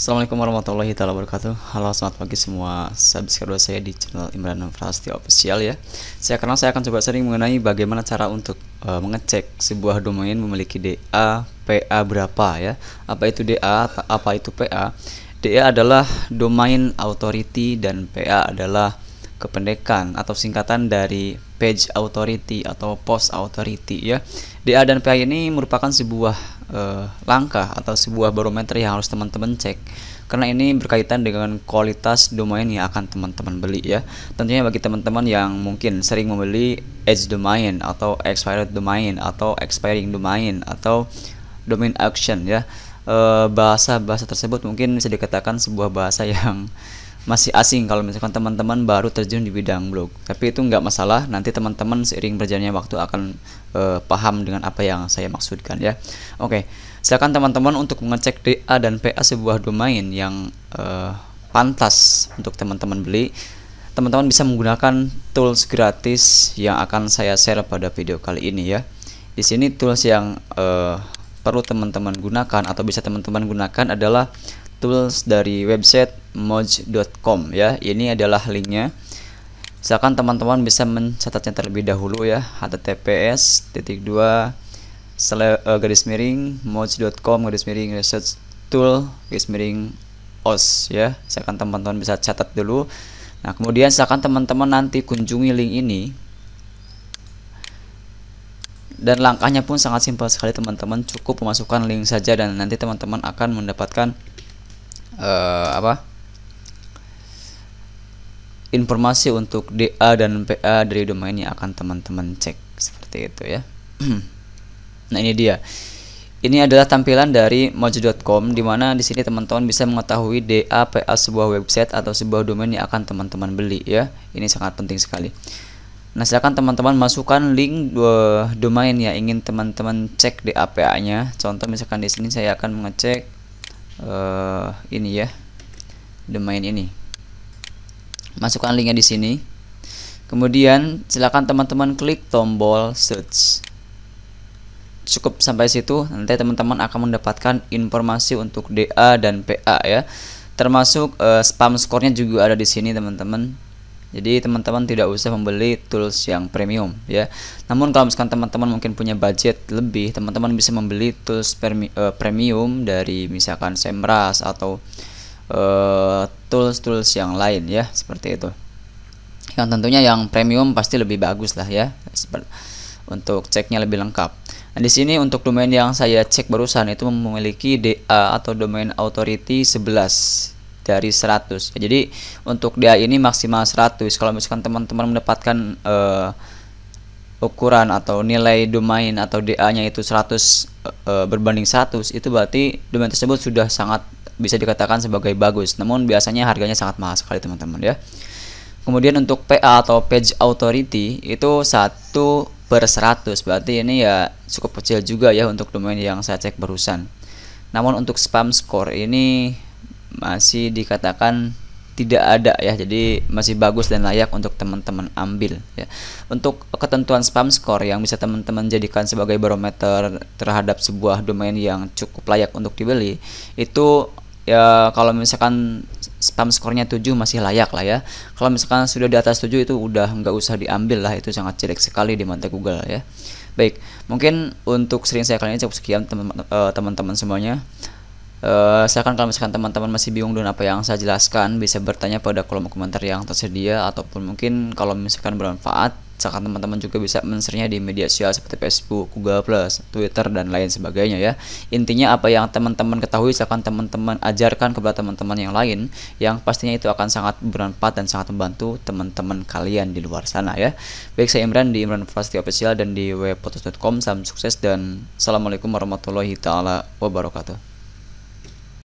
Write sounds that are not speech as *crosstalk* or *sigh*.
Assalamualaikum warahmatullahi wabarakatuh. Halo selamat pagi semua subscriber saya di channel Imran Frasti Official ya. Saya karena saya akan coba sharing mengenai bagaimana cara untuk uh, mengecek sebuah domain memiliki DA PA berapa ya. Apa itu DA? Apa itu PA? DA adalah domain authority dan PA adalah kependekan atau singkatan dari page authority atau post authority ya. DA dan PA ini merupakan sebuah uh, langkah atau sebuah barometer yang harus teman-teman cek karena ini berkaitan dengan kualitas domain yang akan teman-teman beli ya. Tentunya bagi teman-teman yang mungkin sering membeli edge domain atau expired domain atau expiring domain atau domain action ya. Eh, bahasa-bahasa uh, tersebut mungkin bisa dikatakan sebuah bahasa yang masih asing kalau misalkan teman-teman baru terjun di bidang blog. Tapi itu nggak masalah, nanti teman-teman seiring berjalannya waktu akan uh, paham dengan apa yang saya maksudkan ya. Oke, okay. silakan teman-teman untuk mengecek DA dan PA sebuah domain yang uh, pantas untuk teman-teman beli. Teman-teman bisa menggunakan tools gratis yang akan saya share pada video kali ini ya. Di sini tools yang uh, perlu teman-teman gunakan atau bisa teman-teman gunakan adalah tools dari website moj.com ya. Ini adalah linknya. Misalkan teman-teman bisa mencatatnya terlebih dahulu ya. https titik dua eh, garis miring moj.com garis miring research tool garis miring os ya. Misalkan teman-teman bisa catat dulu. Nah, kemudian silakan teman-teman nanti kunjungi link ini. Dan langkahnya pun sangat simpel sekali teman-teman, cukup memasukkan link saja dan nanti teman-teman akan mendapatkan uh, apa informasi untuk DA dan PA dari domain ini akan teman-teman cek seperti itu ya. *clears throat* nah ini dia. Ini adalah tampilan dari mojo.com di mana di sini teman-teman bisa mengetahui DA PA sebuah website atau sebuah domain yang akan teman-teman beli ya. Ini sangat penting sekali. Nah, silakan teman-teman masukkan link domain yang ingin teman-teman cek DA PA-nya. Contoh misalkan di sini saya akan mengecek uh, ini ya domain ini masukkan linknya di sini kemudian silakan teman-teman klik tombol search cukup sampai situ nanti teman-teman akan mendapatkan informasi untuk DA dan PA ya termasuk uh, spam skornya juga ada di sini teman-teman jadi teman-teman tidak usah membeli tools yang premium ya. Namun kalau misalkan teman-teman mungkin punya budget lebih, teman-teman bisa membeli tools eh, premium dari misalkan Semras atau eh, tools-tools uh, yang lain ya, seperti itu. Yang tentunya yang premium pasti lebih bagus lah ya, untuk ceknya lebih lengkap. Nah, di sini untuk domain yang saya cek barusan itu memiliki DA atau domain authority 11 dari 100 jadi untuk dia ini maksimal 100 kalau misalkan teman-teman mendapatkan uh, ukuran atau nilai domain atau DA nya itu 100 e, eh, berbanding 100 itu berarti domain tersebut sudah sangat bisa dikatakan sebagai bagus namun biasanya harganya sangat mahal sekali teman-teman ya kemudian untuk PA atau page authority itu 1 per 100 berarti ini ya cukup kecil juga ya untuk domain yang saya cek barusan namun untuk spam score ini masih dikatakan tidak ada ya jadi masih bagus dan layak untuk teman-teman ambil ya untuk ketentuan spam score yang bisa teman-teman jadikan sebagai barometer terhadap sebuah domain yang cukup layak untuk dibeli itu ya kalau misalkan spam skornya 7 masih layak lah ya kalau misalkan sudah di atas 7 itu udah nggak usah diambil lah itu sangat jelek sekali di mata Google ya baik mungkin untuk sering saya kali ini cukup sekian teman-teman eh, semuanya Uh, eh, silakan kalau misalkan teman-teman masih bingung dengan apa yang saya jelaskan bisa bertanya pada kolom komentar yang tersedia ataupun mungkin kalau misalkan bermanfaat silakan teman-teman juga bisa mensernya di media sosial seperti Facebook, Google+, plus, Twitter dan lain sebagainya ya. Intinya apa yang teman-teman ketahui silakan teman-teman ajarkan kepada teman-teman yang lain yang pastinya itu akan sangat bermanfaat dan sangat membantu teman-teman kalian di luar sana ya. Baik saya Imran di Imran University Official dan di webpotos.com salam sukses dan assalamualaikum warahmatullahi taala wabarakatuh.